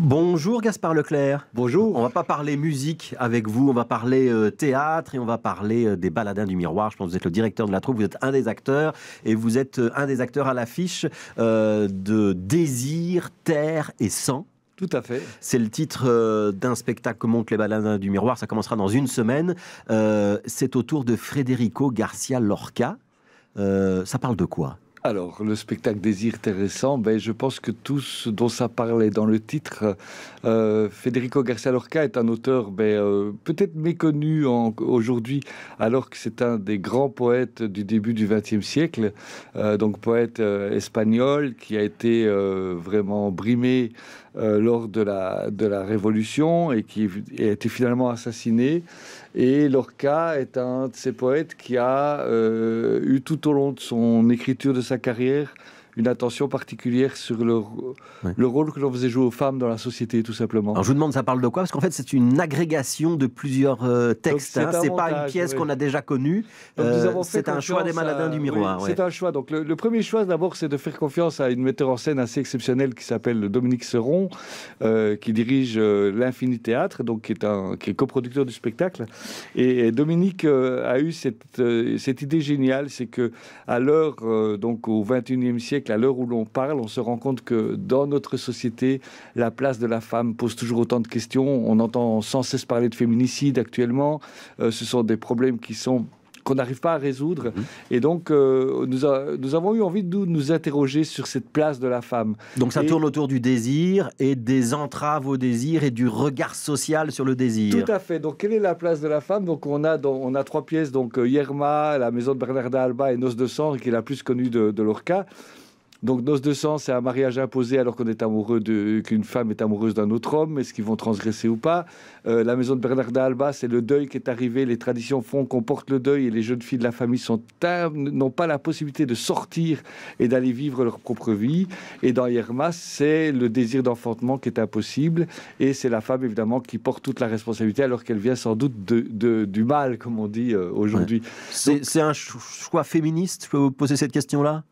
Bonjour Gaspard Leclerc. Bonjour. On va pas parler musique avec vous, on va parler euh, théâtre et on va parler euh, des baladins du miroir. Je pense que vous êtes le directeur de la troupe, vous êtes un des acteurs et vous êtes euh, un des acteurs à l'affiche de Désir, Terre et Sang. Tout à fait. C'est le titre d'un spectacle que les baladins du miroir. Ça commencera dans une semaine. C'est au tour de Federico Garcia Lorca. ça parle de quoi alors, le spectacle Désir intéressant. ben, je pense que tout dont ça parlait dans le titre, euh, Federico Garcia Lorca est un auteur ben, euh, peut-être méconnu aujourd'hui, alors que c'est un des grands poètes du début du XXe siècle, euh, donc poète espagnol qui a été vraiment brimé lors de la, de la Révolution et qui a été finalement assassiné. Et Lorca est un de ces poètes qui a eu tout au long de son écriture de sa carrière une attention particulière sur le, rôle que l'on faisait jouer aux femmes dans la société, tout simplement. Alors je vous demande, ça parle de quoi Parce qu'en fait, c'est une agrégation de plusieurs euh, textes. Hein. C'est pas une pièce qu'on a déjà connue. Euh, c'est un choix des maladins du miroir. C'est un choix. Donc le, premier choix, d'abord, c'est de faire confiance à une metteur en scène assez exceptionnelle qui s'appelle Dominique Seron, euh, qui dirige l'Infini Théâtre, donc qui est, un, qui est coproducteur du spectacle. Et, Dominique a eu cette, cette idée géniale, c'est que à l'heure, donc au 21e siècle, à l'heure où l'on parle, on se rend compte que dans notre société, la place de la femme pose toujours autant de questions. On entend sans cesse parler de féminicide actuellement. Euh, ce sont des problèmes qui sont qu'on n'arrive pas à résoudre. Mhm. Et donc, euh, nous, avons eu envie de nous, interroger sur cette place de la femme. Donc, ça tourne autour du désir et des entraves au désir et du regard social sur le désir. Tout à fait. Donc, quelle est la place de la femme Donc, on a, on a trois pièces. Donc, euh, Yerma, la maison de Bernard Alba et Noce de Sang, qui est la plus connue de, de Lorca. Donc, Nos de sang, c'est un mariage imposé alors qu'on est amoureux qu'une femme est amoureuse d'un autre homme. Est-ce qu'ils vont transgresser ou pas euh, La maison de Bernard d'Alba, c'est le deuil qui est arrivé. Les traditions font qu'on porte le deuil et les jeunes filles de la famille n'ont pas la possibilité de sortir et d'aller vivre leur propre vie. Et dans Yermas, c'est le désir d'enfantement qui est impossible. Et c'est la femme, évidemment, qui porte toute la responsabilité alors qu'elle vient sans doute de, du mal, comme on dit euh, aujourd'hui. C'est un choix féministe Je peux vous poser cette question-là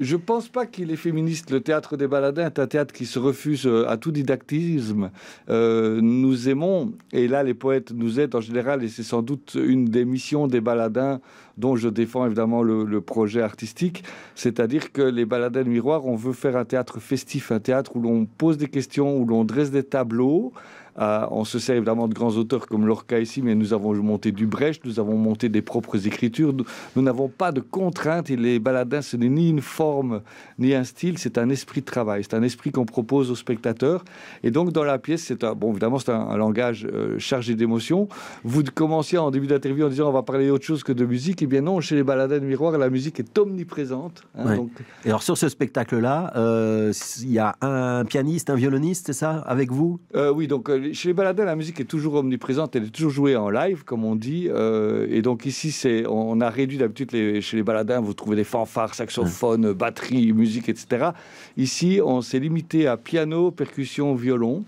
je pense pas qu'il est féministe. Le théâtre des baladins est un théâtre qui se refuse euh, à tout didactisme. Euh, nous aimons, et là les poètes nous aident en général, et c'est sans doute une des missions des baladins dont je défends évidemment le, projet artistique. C'est-à-dire que les baladins de miroir, on veut faire un théâtre festif, un théâtre où l'on pose des questions, où l'on dresse des tableaux. Euh, on se sert évidemment de grands auteurs comme Lorca ici, mais nous avons monté du brèche, nous avons monté des propres écritures. Nous n'avons pas de contraintes et les baladins, ce n'est ni une forme ni un style, c'est un esprit de travail, c'est un esprit qu'on propose aux spectateurs. Et donc dans la pièce, c'est un, bon évidemment c'est un, langage euh, chargé d'émotions. Vous commenciez en début d'interview en disant on va parler autre chose que de musique. Eh bien non, chez les baladins de miroir, la musique est omniprésente. Hein, et alors sur ce spectacle-là, il euh, y a un pianiste, un violoniste, c'est ça, avec vous euh, Oui, donc euh, chez les baladins, la musique est toujours omniprésente, elle est toujours jouée en live, comme on dit. et donc ici, c'est, on a réduit d'habitude chez les baladins, vous trouvez des fanfares, saxophones, batterie, musique, etc. Ici, on s'est limité à piano, percussion, violon.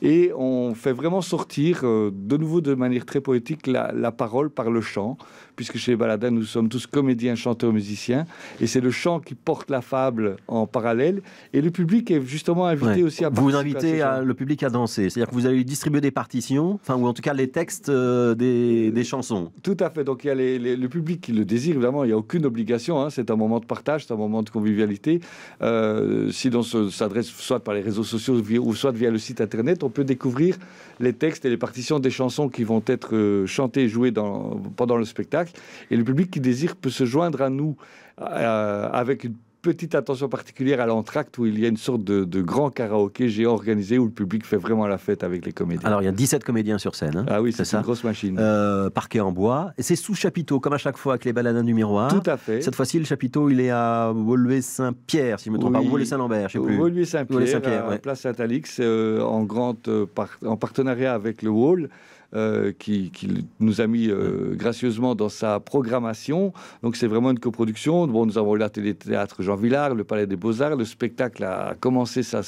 Et on fait vraiment sortir, euh, de nouveau de manière très poétique, la, parole par le chant, puisque chez Baladin, nous sommes tous comédiens, chanteurs, musiciens, et c'est le chant qui porte la fable en parallèle. Et le public est justement invité aussi à Vous invitez le public à danser, c'est-à-dire que vous allez distribuer des partitions, enfin, ou en tout cas les textes euh, euh, des, chansons. Tout à fait, donc il y a le public qui le désire, vraiment il n'y a aucune obligation, hein. c'est un moment de partage, c'est un moment de convivialité. Euh, si l'on s'adresse soit par les réseaux sociaux ou soit via le site internet, Internet, on peut découvrir les textes et les partitions des chansons qui vont être euh, chantées et jouées pendant le spectacle. Et le public qui désire peut se joindre à nous euh, avec une petite attention particulière à l'entracte où il y a une sorte de, grand karaoké géant organisé où le public fait vraiment la fête avec les comédiens. Alors il y a 17 comédiens sur scène. Hein. ah oui, c'est une grosse machine. Euh, parquet en bois. Et c'est sous chapiteau, comme à chaque fois avec les baladins du miroir. Tout à fait. Cette fois-ci, le chapiteau, il est à Woluwe-Saint-Pierre, si je me trompe pas. Woluwe-Saint-Lambert, je sais plus. Woluwe-Saint-Pierre, Saint place Saint-Alix, euh, en, grand, euh, en partenariat avec le Wall. Euh, qui, nous a mis euh, gracieusement dans sa programmation. Donc c'est vraiment une coproduction. Bon, nous avons eu la téléthéâtre Jean Villard, le Palais des Beaux-Arts. Le spectacle a commencé sa,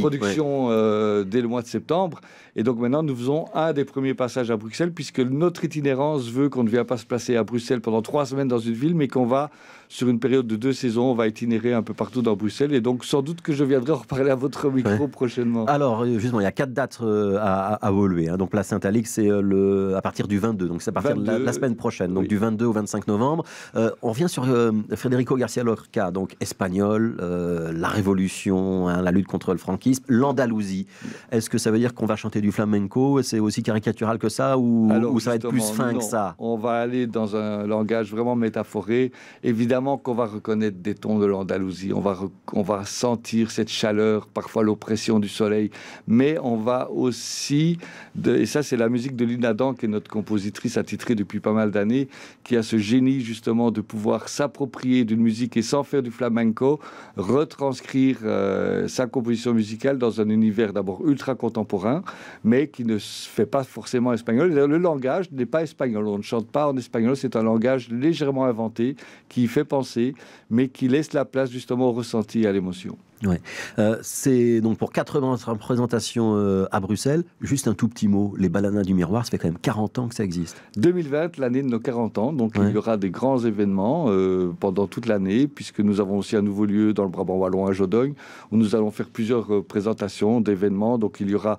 production euh, dès le mois de septembre. Et donc maintenant, nous faisons un des premiers passages à Bruxelles, puisque notre itinérance veut qu'on ne vienne pas se placer à Bruxelles pendant trois semaines dans une ville, mais qu'on va sur une période de deux saisons. On va itinérer un peu partout dans Bruxelles. Et donc, sans doute que je viendrai en reparler à votre micro prochainement. Alors, euh, justement, il y a quatre dates euh, à, évoluer hein. Donc, la Saint-Alix, c'est euh, le... à partir du 22. Donc, c'est à partir de la, semaine prochaine. Donc, du 22 au 25 novembre. on revient sur Federico Garcia Lorca, donc espagnol, la révolution, hein, la lutte contre le franquisme, l'Andalousie. Est-ce que ça veut dire qu'on va chanter du flamenco C'est aussi caricatural que ça ou, ça va être plus fin que ça On va aller dans un langage vraiment métaphoré. Évidemment, qu'on va reconnaître des tons de l'Andalousie, on va, on va sentir cette chaleur, parfois l'oppression du soleil, mais on va aussi, et ça c'est la musique de Lina Dan, qui est notre compositrice attitrée depuis pas mal d'années, qui a ce génie justement de pouvoir s'approprier d'une musique et sans faire du flamenco, retranscrire euh, sa composition musicale dans un univers d'abord ultra contemporain, mais qui ne se fait pas forcément espagnol. Le langage n'est pas espagnol, on ne chante pas en espagnol, c'est un langage légèrement inventé qui fait mais qui laisse la place justement au ressenti et à l'émotion. Ouais. Euh, c'est donc pour 80 représentations euh, à Bruxelles. Juste un tout petit mot, les balanins du miroir, ça fait quand même 40 ans que ça existe. 2020, l'année de nos 40 ans, donc il y aura des grands événements euh, pendant toute l'année, puisque nous avons aussi un nouveau lieu dans le Brabant Wallon à Jodogne, où nous allons faire plusieurs euh, présentations d'événements. Donc il y aura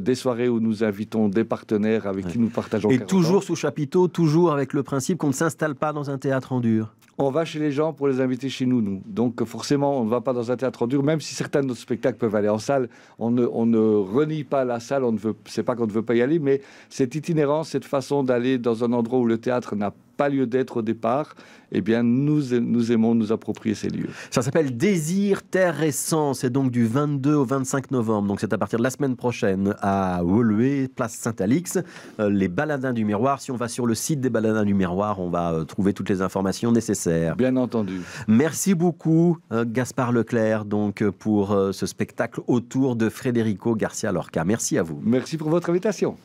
des soirées où nous invitons des partenaires avec qui nous partageons. Et toujours sous chapiteau, toujours avec le principe qu'on ne s'installe pas dans un théâtre en dur on va chez les gens pour les inviter chez nous, nous. Donc forcément, on ne va pas dans un théâtre en dur, même si certains de nos spectacles peuvent aller en salle. On ne, on ne renie pas la salle, on ne veut, c'est pas qu'on ne veut pas y aller, mais cette itinérance, cette façon d'aller dans un endroit où le théâtre n'a pas lieu d'être au départ, eh bien nous, nous aimons nous approprier ces lieux. Ça s'appelle Désir, Terre et C'est donc du 22 au 25 novembre. Donc c'est à partir de la semaine prochaine à Woluwe, place Saint-Alix. Euh, les baladins du miroir. Si on va sur le site des baladins du miroir, on va euh, trouver toutes les informations nécessaires. Bien entendu. Merci beaucoup, euh, Gaspard Leclerc, donc pour ce spectacle autour de Frédérico Garcia Lorca. Merci à vous. Merci pour votre invitation.